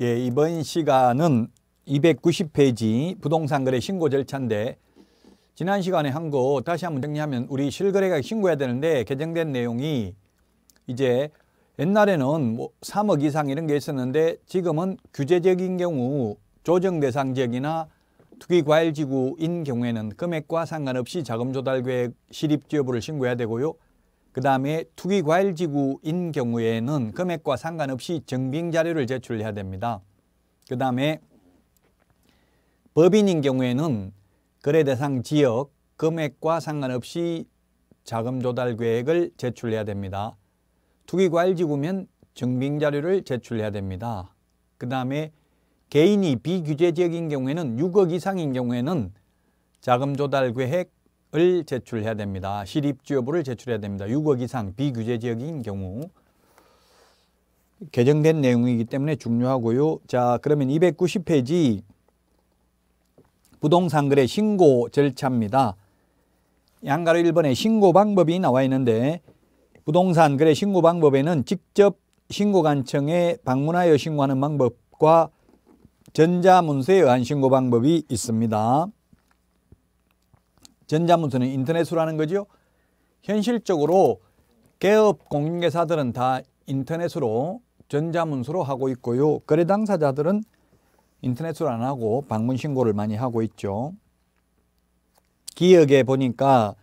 예, 이번 시간은 290페이지 부동산 거래 신고 절차인데 지난 시간에 한 거 다시 한번 정리하면 우리 실거래가 신고해야 되는데 개정된 내용이 이제 옛날에는 뭐 3억 이상 이런 게 있었는데 지금은 규제적인 경우 조정 대상 지역이나 투기 과일 지구인 경우에는 금액과 상관없이 자금 조달 계획 실입 지여부를 신고해야 되고요. 그 다음에 투기과열지구인 경우에는 금액과 상관없이 증빙자료를 제출해야 됩니다. 그 다음에 법인인 경우에는 거래 대상 지역, 금액과 상관없이 자금 조달 계획을 제출해야 됩니다. 투기과열지구면 증빙자료를 제출해야 됩니다. 그 다음에 개인이 비규제 지역인 경우에는 6억 이상인 경우에는 자금 조달 계획, 을 제출해야 됩니다. 실입지 여부를 제출해야 됩니다. 6억 이상 비규제 지역인 경우 개정된 내용이기 때문에 중요하고요. 자, 그러면 290페이지 부동산거래 신고 절차입니다. 양가로 1번에 신고 방법이 나와 있는데 부동산 거래 신고 방법에는 직접 신고관청에 방문하여 신고하는 방법과 전자문서에 의한 신고 방법이 있습니다. 전자문서는 인터넷으로 하는 거죠. 현실적으로 개업 공인계사들은 다 인터넷으로 전자문서로 하고 있고요. 거래 당사자들은 인터넷으로 안 하고 방문 신고를 많이 하고 있죠. 기역에 보니까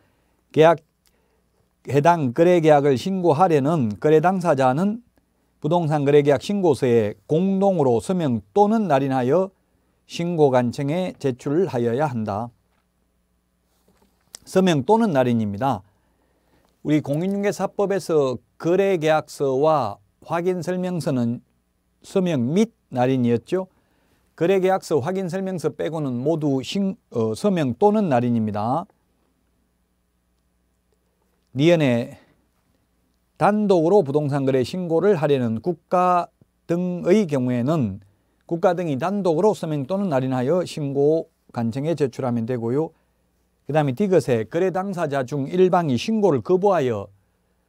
계약 해당 거래 계약을 신고하려는 거래 당사자는 부동산 거래 계약 신고서에 공동으로 서명 또는 날인하여 신고 간청에 제출하여야 한다. 서명 또는 날인입니다. 우리 공인중개사법에서 거래계약서와 확인설명서는 서명 및 날인이었죠. 거래계약서 확인설명서 빼고는 모두 신, 어, 서명 또는 날인입니다. 니은에 단독으로 부동산 거래 신고를 하려는 국가 등의 경우에는 국가 등이 단독으로 서명 또는 날인하여 신고 간청에 제출하면 되고요. 그 다음에 디귿에 거래 당사자 중 일방이 신고를 거부하여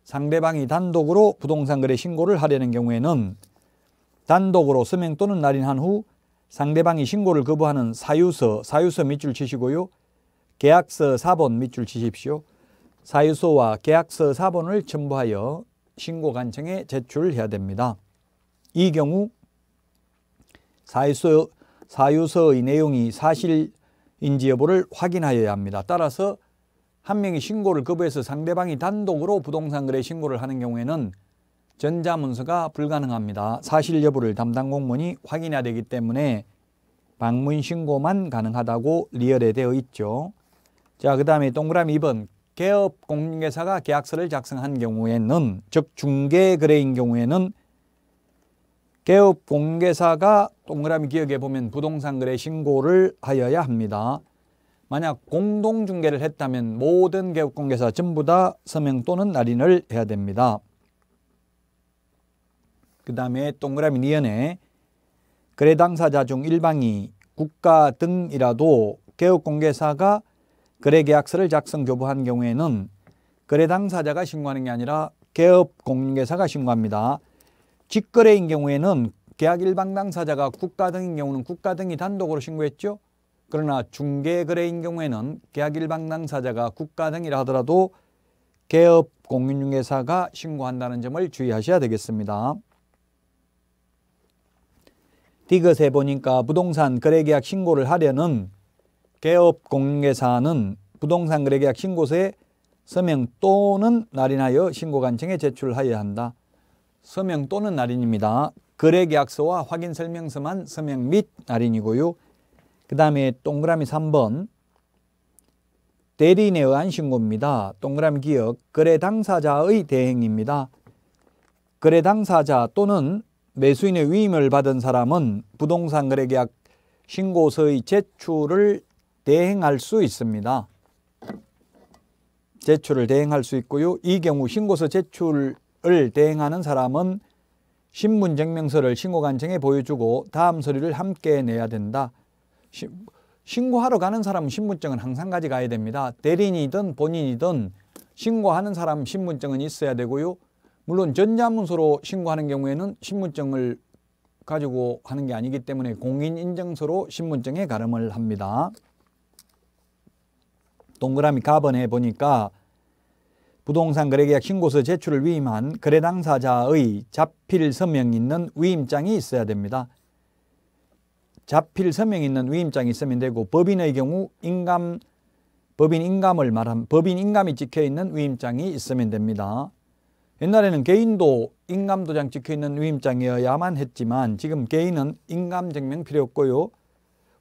상대방이 단독으로 부동산 거래 신고를 하려는 경우에는 단독으로 서명 또는 날인한 후 상대방이 신고를 거부하는 사유서, 사유서 밑줄 치시고요. 계약서 4번 밑줄 치십시오. 사유서와 계약서 4번을 첨부하여 신고 간청에 제출해야 됩니다. 이 경우 사유서, 사유서의 내용이 사실 인지 여부를 확인하여야 합니다. 따라서 한 명이 신고를 거부해서 상대방이 단독으로 부동산 거래 신고를 하는 경우에는 전자문서가 불가능합니다. 사실 여부를 담당 공무원이 확인해야 되기 때문에 방문 신고만 가능하다고 리얼에 되어 있죠. 자, 그 다음에 동그라미 2번 개업 공인계사가 계약서를 작성한 경우에는 즉 중개 거래인 경우에는 개업 공개사가 동그라미 기억에 보면 부동산 거래 신고를 하여야 합니다. 만약 공동중개를 했다면 모든 개업 공개사 전부 다 서명 또는 날인을 해야 됩니다. 그 다음에 동그라미 니은에 거래 당사자 중 일방이 국가 등이라도 개업 공개사가 거래 계약서를 작성 교부한 경우에는 거래 당사자가 신고하는 게 아니라 개업 공개사가 신고합니다. 직거래인 경우에는 계약 일방 당사자가 국가 등인 경우는 국가 등이 단독으로 신고했죠. 그러나 중개거래인 경우에는 계약 일방 당사자가 국가 등이라 하더라도 개업 공인중개사가 신고한다는 점을 주의하셔야 되겠습니다. 디귿에 보니까 부동산 거래계약 신고를 하려는 개업 공인중개사는 부동산 거래계약 신고서에 서명 또는 날인하여 신고관청에 제출하여야 한다. 서명 또는 날인입니다. 거래계약서와 확인 설명서만 서명 및 날인이고요. 그 다음에 동그라미 3번 대리인에 의한 신고입니다. 동그라미 기억 거래 당사자의 대행입니다. 거래 당사자 또는 매수인의 위임을 받은 사람은 부동산 거래계약 신고서의 제출을 대행할 수 있습니다. 제출을 대행할 수 있고요. 이 경우 신고서 제출 을 대행하는 사람은 신분증명서를 신고관청에 보여주고 다음 서류를 함께 내야 된다. 시, 신고하러 가는 사람은 신분증은 항상 가져가야 됩니다. 대리인이든 본인이든 신고하는 사람 신분증은 있어야 되고요. 물론 전자문서로 신고하는 경우에는 신분증을 가지고 하는 게 아니기 때문에 공인인증서로 신분증에 가름을 합니다. 동그라미 가번에 보니까 부동산 거래계약 신고서 제출을 위임한 거래 당사자의 자필 서명 있는 위임장이 있어야 됩니다. 자필 서명 있는 위임장이 있으면 되고 법인의 경우 인감 법인 인감을 말한 법인 인감이 찍혀 있는 위임장이 있으면 됩니다. 옛날에는 개인도 인감 도장 찍혀 있는 위임장이어야만 했지만 지금 개인은 인감 증명 필요 없고요.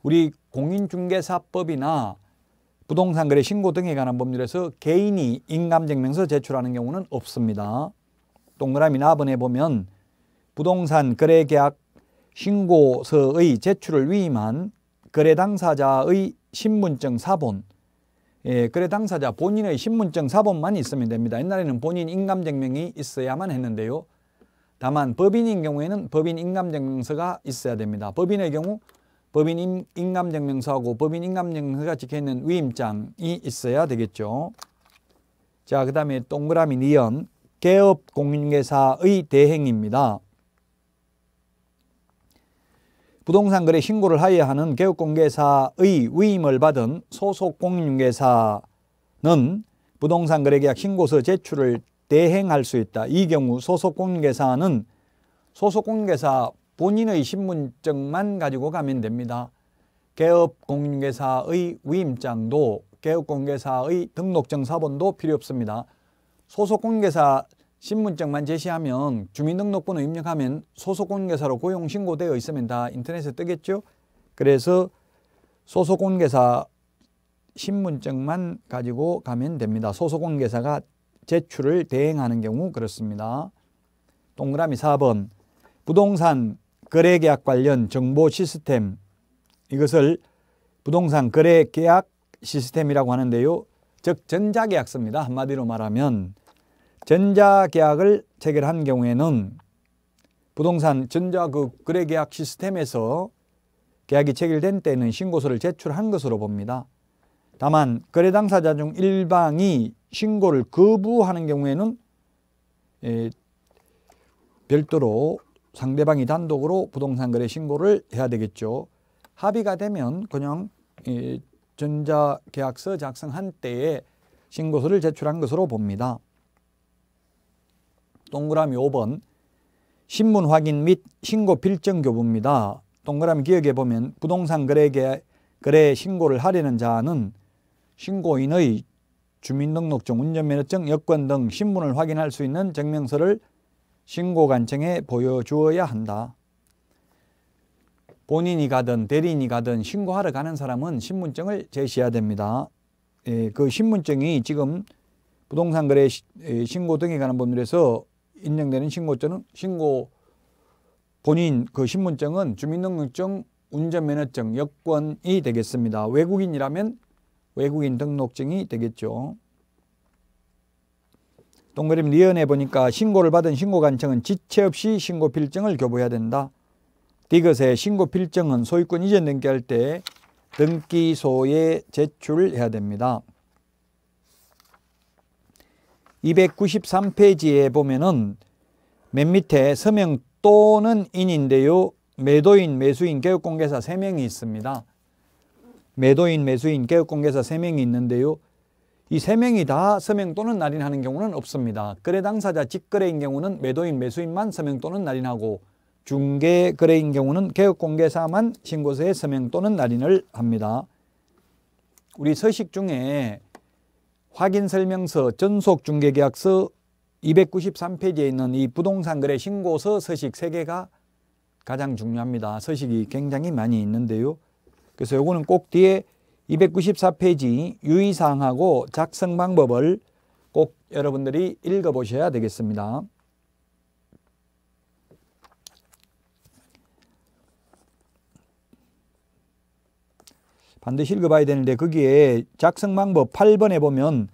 우리 공인중개사법이나 부동산 거래 신고 등에 관한 법률에서 개인이 인감증명서 제출하는 경우는 없습니다. 동그라미 나번에 보면 부동산 거래 계약 신고서의 제출을 위임한 거래 당사자의 신분증 사본 예, 거래 당사자 본인의 신분증 사본만 있으면 됩니다. 옛날에는 본인 인감증명이 있어야만 했는데요. 다만 법인인 경우에는 법인 인감증명서가 있어야 됩니다. 법인의 경우 법인 인감증명서하고 법인 인감증명서가 찍혀있는 위임장이 있어야 되겠죠. 자, 그 다음에 동그라미 니은 개업 공인중사의 대행입니다. 부동산 거래 신고를 하여야 하는 개업공개사의 위임을 받은 소속 공인중사는 부동산 거래계약 신고서 제출을 대행할 수 있다. 이 경우 소속 공인중사는 소속 공인중사 본인의 신분증만 가지고 가면 됩니다. 개업공인중사의 위임장도 개업공인중사의 등록증 사본도 필요 없습니다. 소속공인중사 신분증만 제시하면 주민등록번호 입력하면 소속공인중사로 고용신고되어 있으면 다 인터넷에 뜨겠죠. 그래서 소속공인중사 신분증만 가지고 가면 됩니다. 소속공인중사가 제출을 대행하는 경우 그렇습니다. 동그라미 4번 부동산 거래계약 관련 정보 시스템 이것을 부동산 거래계약 시스템이라고 하는데요. 즉 전자계약서입니다. 한마디로 말하면 전자계약을 체결한 경우에는 부동산 전자 그 거래계약 시스템에서 계약이 체결된 때는 신고서를 제출한 것으로 봅니다. 다만 거래 당사자 중 일방이 신고를 거부하는 경우에는 예, 별도로 상대방이 단독으로 부동산 거래 신고를 해야 되겠죠. 합의가 되면 그냥 전자계약서 작성한 때에 신고서를 제출한 것으로 봅니다. 동그라미 5번 신문 확인 및 신고 필증 교부입니다. 동그라미 기억에 보면 부동산 거래, 거래 신고를 하려는 자는 신고인의 주민등록증, 운전면허증, 여권 등 신분을 확인할 수 있는 증명서를 신고 간청에 보여주어야 한다. 본인이 가든 대리인이 가든 신고하러 가는 사람은 신분증을 제시해야 됩니다. 예, 그 신분증이 지금 부동산 거래 예, 신고 등에 관한 법률에서 인정되는 신고증은 신고 본인 그 신분증은 주민등록증, 운전면허증, 여권이 되겠습니다. 외국인이라면 외국인 등록증이 되겠죠. 동그림 리언에 보니까 신고를 받은 신고관청은 지체 없이 신고 필증을 교부해야 된다. 디귿의 신고 필증은 소유권 이전 등기할 때 등기소에 제출해야 됩니다. 293페이지에 보면은 맨 밑에 서명 또는 인인데요. 매도인, 매수인, 개업공개사 3명이 있습니다. 매도인, 매수인, 개업공개사 3명이 있는데요. 이세 명이 다 서명 또는 날인하는 경우는 없습니다. 거래 당사자 직거래인 경우는 매도인 매수인만 서명 또는 날인하고 중개 거래인 경우는 개업공개사만 신고서에 서명 또는 날인을 합니다. 우리 서식 중에 확인설명서, 전속중개계약서 293페이지에 있는 이 부동산 거래 신고서 서식 3개가 가장 중요합니다. 서식이 굉장히 많이 있는데요. 그래서 요거는 꼭 뒤에 294페이지 유의사항하고 작성 방법을 꼭 여러분들이 읽어보셔야 되겠습니다. 반드시 읽어봐야 되는데 거기에 작성 방법 8번에 보면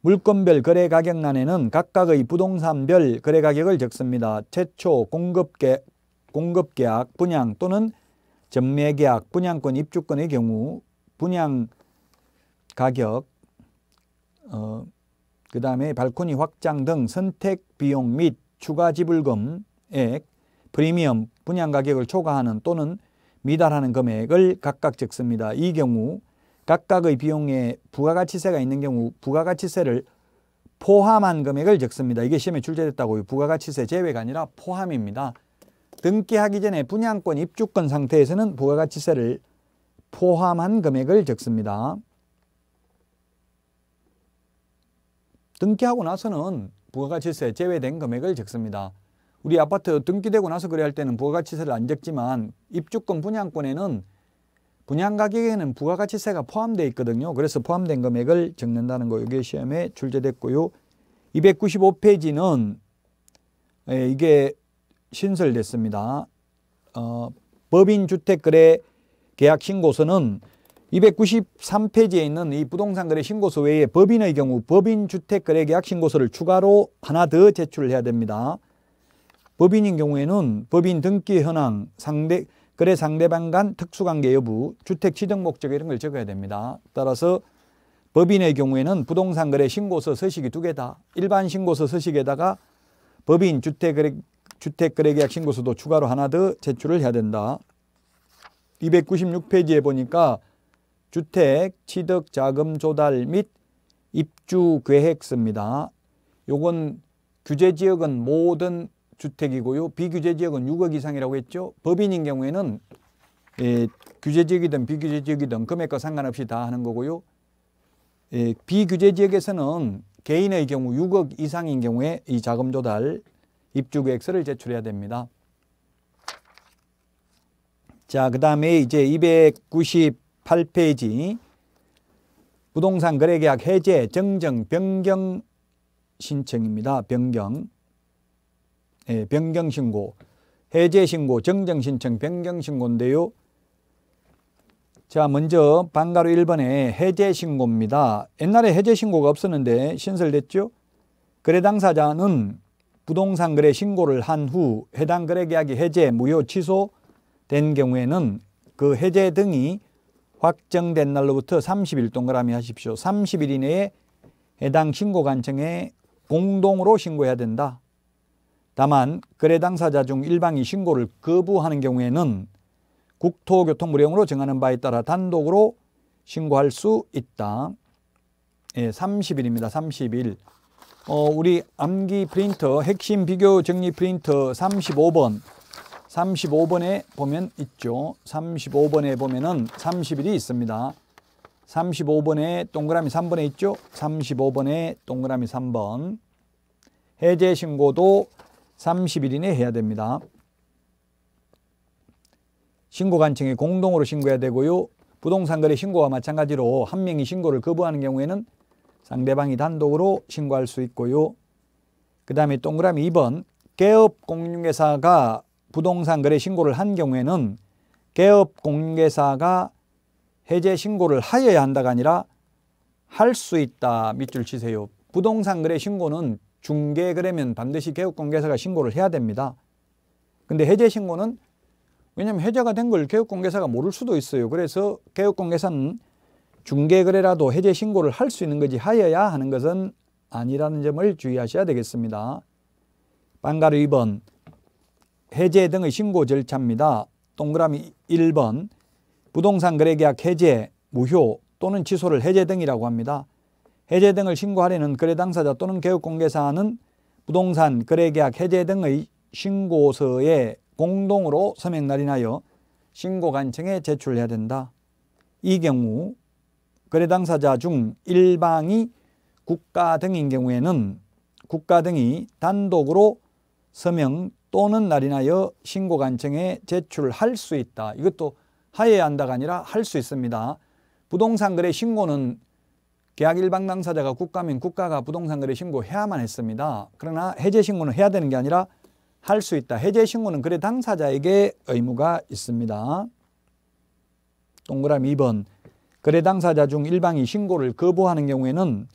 물건별 거래 가격란에는 각각의 부동산별 거래 가격을 적습니다. 최초 공급계, 공급계약, 분양 또는 전매계약, 분양권 입주권의 경우 분양 가격, 어, 그 다음에 발코니 확장 등 선택 비용 및 추가 지불금액, 프리미엄, 분양 가격을 초과하는 또는 미달하는 금액을 각각 적습니다. 이 경우 각각의 비용에 부가가치세가 있는 경우 부가가치세를 포함한 금액을 적습니다. 이게 시험에 출제됐다고요. 부가가치세 제외가 아니라 포함입니다. 등기하기 전에 분양권 입주권 상태에서는 부가가치세를 포함한 금액을 적습니다. 등기하고 나서는 부가가치세 제외된 금액을 적습니다. 우리 아파트 등기되고 나서 거래할 때는 부가가치세를 안 적지만 입주권 분양권에는 분양가격에는 부가가치세가 포함되어 있거든요. 그래서 포함된 금액을 적는다는 거 이게 시험에 출제됐고요. 295페이지는 예, 이게 신설됐습니다. 어, 법인주택거래 계약 신고서는 293페이지에 있는 이 부동산 거래 신고서 외에 법인의 경우 법인 주택 거래 계약 신고서를 추가로 하나 더 제출을 해야 됩니다. 법인인 경우에는 법인 등기 현황, 상대 거래 상대방 간 특수관계 여부, 주택 취득 목적 이런 걸 적어야 됩니다. 따라서 법인의 경우에는 부동산 거래 신고서 서식이 두 개다. 일반 신고서 서식에다가 법인 주택 거래 주택 거래 계약 신고서도 추가로 하나 더 제출을 해야 된다. 296페이지에 보니까 주택 취득 자금 조달 및 입주 계획 씁니다. 요건 규제 지역은 모든 주택이고요. 비규제 지역은 6억 이상이라고 했죠. 법인인 경우에는 예, 규제 지역이든 비규제 지역이든 금액과 상관없이 다 하는 거고요. 예, 비규제 지역에서는 개인의 경우 6억 이상인 경우에 이 자금 조달 입주 계획서를 제출해야 됩니다. 자, 그 다음에 이제 298페이지 부동산 거래계약 해제 정정 변경 신청입니다. 변경. 예, 변경 신고. 해제 신고, 정정 신청, 변경 신고인데요. 자, 먼저 방가로 1번에 해제 신고입니다. 옛날에 해제 신고가 없었는데 신설됐죠? 거래 당사자는 부동산 거래 신고를 한 후 해당 거래 계약이 해제, 무효, 취소, 된 경우에는 그 해제 등이 확정된 날로부터 30일 동그라미 하십시오. 30일 이내에 해당 신고 관청에 공동으로 신고해야 된다. 다만 거래 당사자 중 일방이 신고를 거부하는 경우에는 국토교통부령으로 정하는 바에 따라 단독으로 신고할 수 있다. 예, 30일입니다. 30일. 어, 우리 암기 프린터 핵심 비교 정리 프린터 35번 35번에 보면 있죠. 35번에 보면은 30일이 있습니다. 35번에 동그라미 3번에 있죠. 35번에 동그라미 3번. 해제 신고도 30일 이내 해야 됩니다. 신고 관청에 공동으로 신고해야 되고요. 부동산 거래 신고와 마찬가지로 한 명이 신고를 거부하는 경우에는 상대방이 단독으로 신고할 수 있고요. 그 다음에 동그라미 2번 개업 공인회사가 부동산 거래 신고를 한 경우에는 개업 공개사가 해제 신고를 하여야 한다가 아니라 할 수 있다 밑줄 치세요. 부동산 거래 신고는 중개 거래면 반드시 개업 공개사가 신고를 해야 됩니다. 근데 해제 신고는 왜냐하면 해제가 된 걸 개업 공개사가 모를 수도 있어요. 그래서 개업 공개사는 중개 거래라도 해제 신고를 할 수 있는 거지 하여야 하는 것은 아니라는 점을 주의하셔야 되겠습니다. 빵가루 2번 해제 등의 신고 절차입니다. 동그라미 1번 부동산 거래계약 해제, 무효 또는 취소를 해제 등이라고 합니다. 해제 등을 신고하려는 거래 당사자 또는 개업공개사는 부동산 거래계약 해제 등의 신고서에 공동으로 서명 날인하여 신고 간청에 제출해야 된다. 이 경우 거래 당사자 중 일방이 국가 등인 경우에는 국가 등이 단독으로 서명 또는 날이나여 신고관청에 제출할 수 있다. 이것도 하여야 한다가 아니라 할 수 있습니다. 부동산 거래 신고는 계약 일방 당사자가 국가면 국가가 부동산 거래 신고해야만 했습니다. 그러나 해제 신고는 해야 되는 게 아니라 할 수 있다. 해제 신고는 거래 당사자에게 의무가 있습니다. 동그라미 2번 거래 당사자 중 일방이 신고를 거부하는 경우에는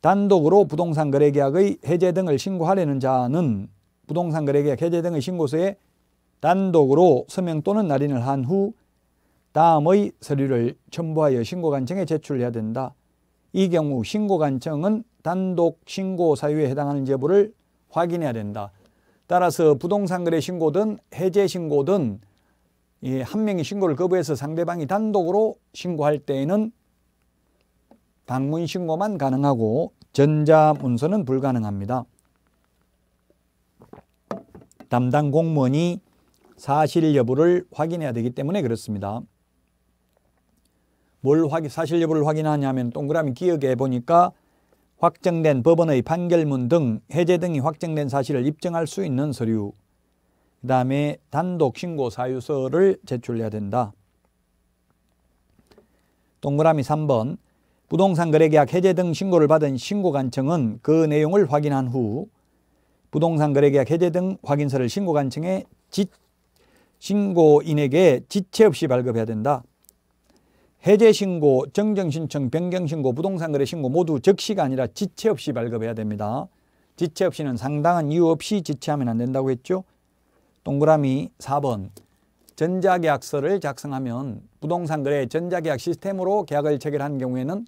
단독으로 부동산 거래 계약의 해제 등을 신고하려는 자는 부동산 거래계약 해제 등의 신고서에 단독으로 서명 또는 날인을 한 후 다음의 서류를 첨부하여 신고관청에 제출해야 된다. 이 경우 신고관청은 단독 신고 사유에 해당하는 제보를 확인해야 된다. 따라서 부동산 거래 신고든 해제 신고든 한 명이 신고를 거부해서 상대방이 단독으로 신고할 때에는 방문 신고만 가능하고 전자문서는 불가능합니다. 담당 공무원이 사실 여부를 확인해야 되기 때문에 그렇습니다. 뭘확 사실 여부를 확인하냐면 동그라미 기억해 보니까 확정된 법원의 판결문 등 해제 등이 확정된 사실을 입증할 수 있는 서류 그 다음에 단독 신고 사유서를 제출해야 된다. 동그라미 3번 부동산 거래계약 해제 등 신고를 받은 신고관청은 그 내용을 확인한 후 부동산 거래계약 해제 등 확인서를 신고관 층에 지, 신고인에게 지체 없이 발급해야 된다. 해제 신고, 정정 신청, 변경 신고, 부동산 거래 신고 모두 즉시가 아니라 지체 없이 발급해야 됩니다. 지체 없이는 상당한 이유 없이 지체하면 안 된다고 했죠. 동그라미 4번 전자계약서를 작성하면 부동산 거래 전자계약 시스템으로 계약을 체결한 경우에는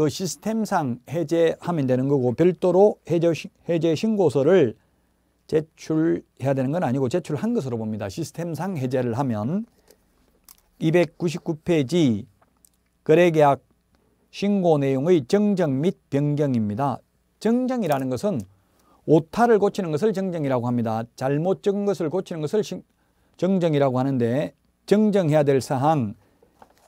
그 시스템상 해제하면 되는 거고 별도로 해제, 해제 신고서를 제출해야 되는 건 아니고 제출한 것으로 봅니다. 시스템상 해제를 하면 299페이지 거래계약 신고 내용의 정정 및 변경입니다. 정정이라는 것은 오타를 고치는 것을 정정이라고 합니다. 잘못 적은 것을 고치는 것을 정정이라고 하는데 정정해야 될 사항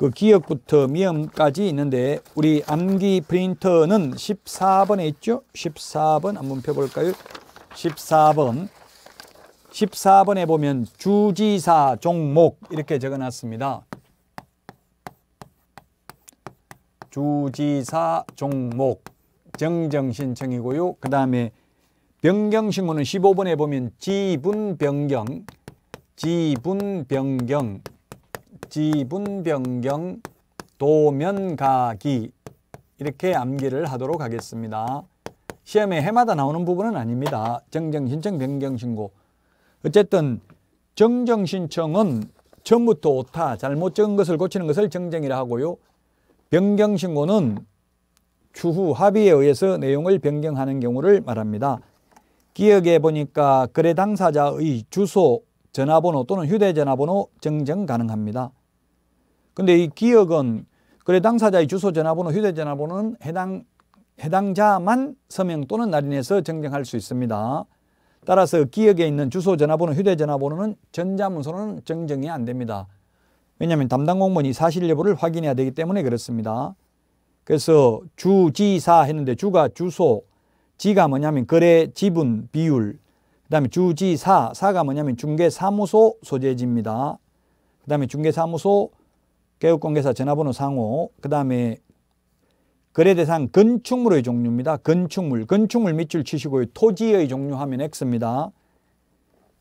그 기역부터 미음까지 있는데 우리 암기 프린터는 14번에 있죠? 14번 한번 펴볼까요? 14번 14번에 보면 주지사 종목 이렇게 적어놨습니다. 주지사 종목 정정신청이고요. 그 다음에 변경신고는 15번에 보면 지분변경 지분변경 지분 변경 도면가기 이렇게 암기를 하도록 하겠습니다. 시험에 해마다 나오는 부분은 아닙니다. 정정신청 변경신고 어쨌든 정정신청은 처음부터 오타 잘못 적은 것을 고치는 것을 정정이라 하고요. 변경신고는 추후 합의에 의해서 내용을 변경하는 경우를 말합니다. 기억해 보니까 거래 당사자의 주소, 전화번호 또는 휴대전화번호 정정 가능합니다. 근데 이 기억은 거래 당사자의 주소 전화번호 휴대전화번호는 해당 해당자만 서명 또는 날인해서 정정할 수 있습니다. 따라서 기억에 있는 주소 전화번호 휴대전화번호는 전자문서로는 정정이 안 됩니다. 왜냐하면 담당 공무원이 사실 여부를 확인해야 되기 때문에 그렇습니다. 그래서 주지사 했는데 주가 주소, 지가 뭐냐면 거래 지분 비율, 그 다음에 주지사, 사가 뭐냐면 중개사무소 소재지입니다. 그 다음에 중개사무소 개업공개사 전화번호 상호 그 다음에 거래 대상 건축물의 종류입니다. 건축물, 건축물 밑줄 치시고요. 토지의 종류 하면 X입니다.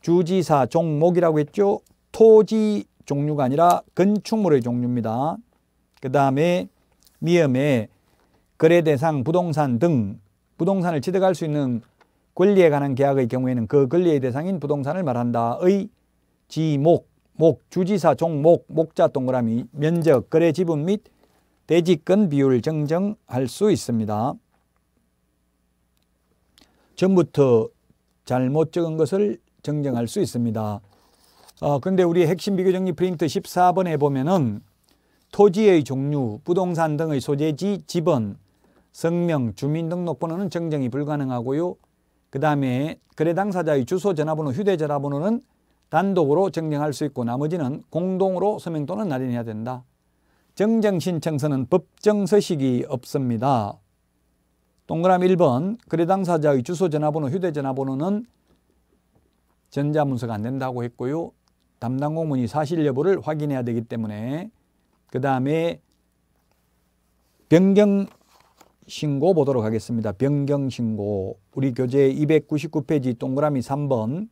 주지사 종목이라고 했죠. 토지 종류가 아니라 건축물의 종류입니다. 그 다음에 미음에 거래 대상 부동산 등 부동산을 취득할 수 있는 권리에 관한 계약의 경우에는 그 권리의 대상인 부동산을 말한다의 지목 목, 주지사, 종목, 목자 동그라미, 면적, 거래 지분 및 대지권 비율 정정할 수 있습니다. 전부터 잘못 적은 것을 정정할 수 있습니다. 어, 근데 우리 핵심 비교 정리 프린트 14번에 보면은 토지의 종류, 부동산 등의 소재지, 지번, 성명, 주민등록번호는 정정이 불가능하고요. 그 다음에 거래 당사자의 주소, 전화번호, 휴대전화번호는 단독으로 정정할 수 있고 나머지는 공동으로 서명 또는 날인해야 된다. 정정신청서는 법정서식이 없습니다. 동그라미 1번 거래당사자의 주소전화번호 휴대전화번호는 전자문서가 안 된다고 했고요. 담당 공무원이 사실 여부를 확인해야 되기 때문에 그 다음에 변경 신고 보도록 하겠습니다. 변경 신고 우리 교재 299페이지 동그라미 3번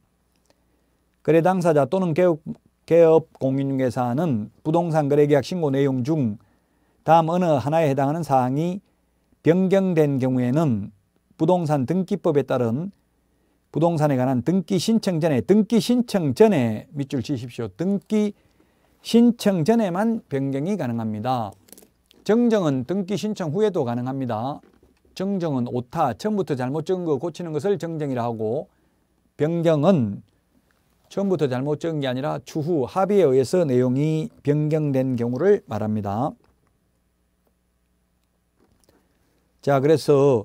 거래 당사자 또는 개업, 개업 공인중개사는 부동산 거래계약 신고 내용 중 다음 어느 하나에 해당하는 사항이 변경된 경우에는 부동산 등기법에 따른 부동산에 관한 등기 신청 전에 등기 신청 전에 밑줄 치십시오. 등기 신청 전에만 변경이 가능합니다. 정정은 등기 신청 후에도 가능합니다. 정정은 오타, 처음부터 잘못 적은 거 고치는 것을 정정이라 하고 변경은 처음부터 잘못 적은 게 아니라 추후 합의에 의해서 내용이 변경된 경우를 말합니다. 자, 그래서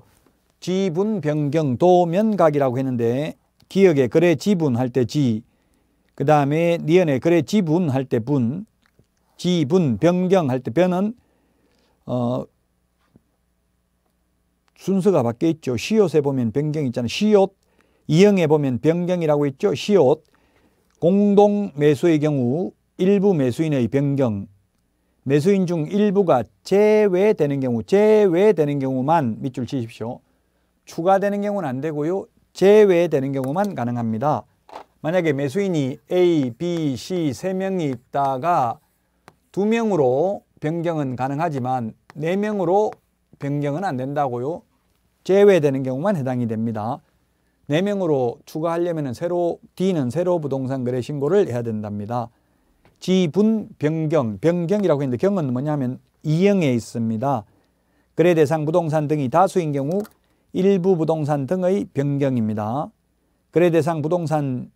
지분 변경 도면각이라고 했는데 기억에 거래 지분할 때 지, 그 다음에 니은에 거래 지분할 때 분, 지분 변경할 때 변은 어, 순서가 바뀌어 있죠. 시옷에 보면 변경 있잖아요. 시옷, 이형에 보면 변경이라고 있죠. 시옷, 공동 매수의 경우 일부 매수인의 변경, 매수인 중 일부가 제외되는 경우, 제외되는 경우만 밑줄 치십시오. 추가되는 경우는 안 되고요. 제외되는 경우만 가능합니다. 만약에 매수인이 A, B, C 세명이 있다가 두명으로 변경은 가능하지만 네명으로 변경은 안 된다고요. 제외되는 경우만 해당이 됩니다. 네명으로 추가하려면 새로 D는 새로 부동산 거래 신고를 해야 된답니다. 지분 변경, 변경이라고 했는데 경은 뭐냐면 이행에 있습니다. 거래 대상 부동산 등이 다수인 경우 일부 부동산 등의 변경입니다. 거래 대상 부동산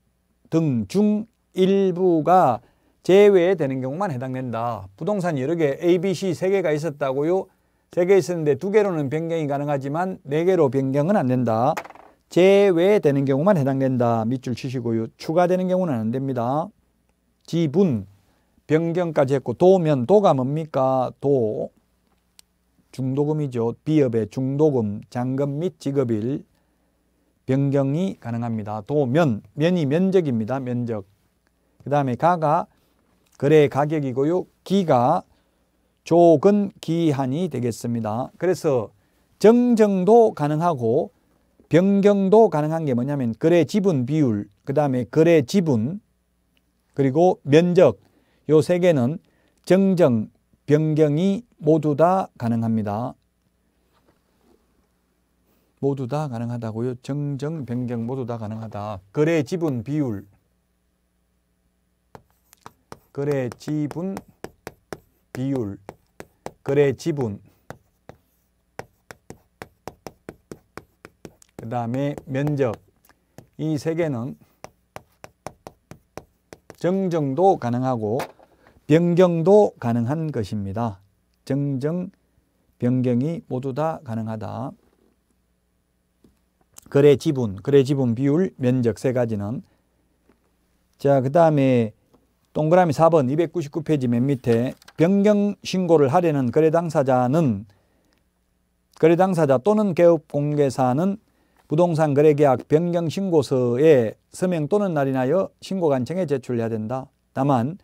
등 중 일부가 제외되는 경우만 해당된다. 부동산 여러 개 A, B, C 세개가 있었다고요. 세 개 있었는데 두개로는 변경이 가능하지만 네개로 변경은 안 된다. 제외되는 경우만 해당된다. 밑줄 치시고요. 추가되는 경우는 안 됩니다. 지분, 변경까지 했고 도면, 도가 뭡니까? 도, 중도금이죠. 비업의 중도금, 잔금 및 지급일, 변경이 가능합니다. 도면, 면이 면적입니다. 면적. 그 다음에 가가 거래 가격이고요. 기가 조근 기한이 되겠습니다. 그래서 정정도 가능하고 변경도 가능한 게 뭐냐면 거래 지분 비율, 그 다음에 거래 지분, 그리고 면적 요 세 개는 정정, 변경이 모두 다 가능합니다. 모두 다 가능하다고요. 정정, 변경 모두 다 가능하다. 거래 지분 비율, 거래 지분 비율, 거래 지분 그 다음에 면적 이 세 개는 정정도 가능하고 변경도 가능한 것입니다. 정정, 변경이 모두 다 가능하다. 거래 지분, 거래 지분 비율, 면적 세 가지는 자, 그 다음에 동그라미 4번 299페이지 맨 밑에 변경 신고를 하려는 거래 당사자는 거래 당사자 또는 개업 공개사는 부동산 거래계약 변경 신고서에 서명 또는 날인하여 신고관청에 제출해야 된다. 다만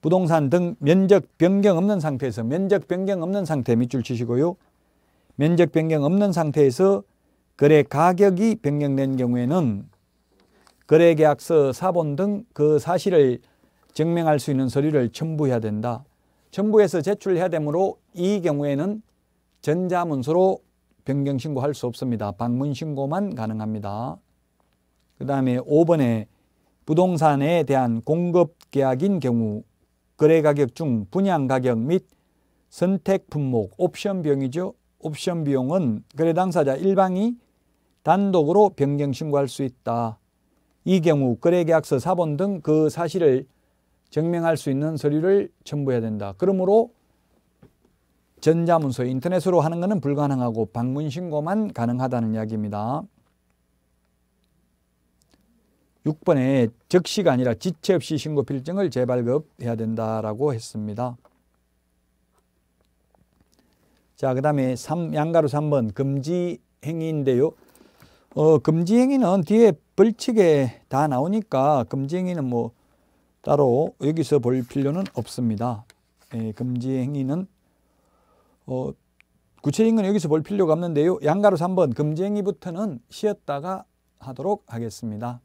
부동산 등 면적 변경 없는 상태에서 면적 변경 없는 상태 밑줄 치시고요. 면적 변경 없는 상태에서 거래 가격이 변경된 경우에는 거래계약서 사본 등 그 사실을 증명할 수 있는 서류를 첨부해야 된다. 첨부해서 제출해야 되므로 이 경우에는 전자문서로 변경 신고할 수 없습니다. 방문 신고만 가능합니다. 그 다음에 5번에 부동산에 대한 공급 계약인 경우 거래 가격 중 분양 가격 및 선택 품목 옵션 비용이죠. 옵션 비용은 거래 당사자 일방이 단독으로 변경 신고할 수 있다. 이 경우 거래계약서 사본 등 그 사실을 증명할 수 있는 서류를 첨부해야 된다. 그러므로 전자문서 인터넷으로 하는 것은 불가능하고 방문 신고만 가능하다는 이야기입니다. 6번에 적시가 아니라 지체 없이 신고 필증을 재발급해야 된다라고 했습니다. 자, 그 다음에 양가로 3번 금지 행위인데요. 어, 금지 행위는 뒤에 벌칙에 다 나오니까 금지 행위는 뭐 따로 여기서 볼 필요는 없습니다. 예, 금지 행위는 어, 구체적인 건 여기서 볼 필요가 없는데요. 양가로 3번 금쟁이부터는 쉬었다가 하도록 하겠습니다.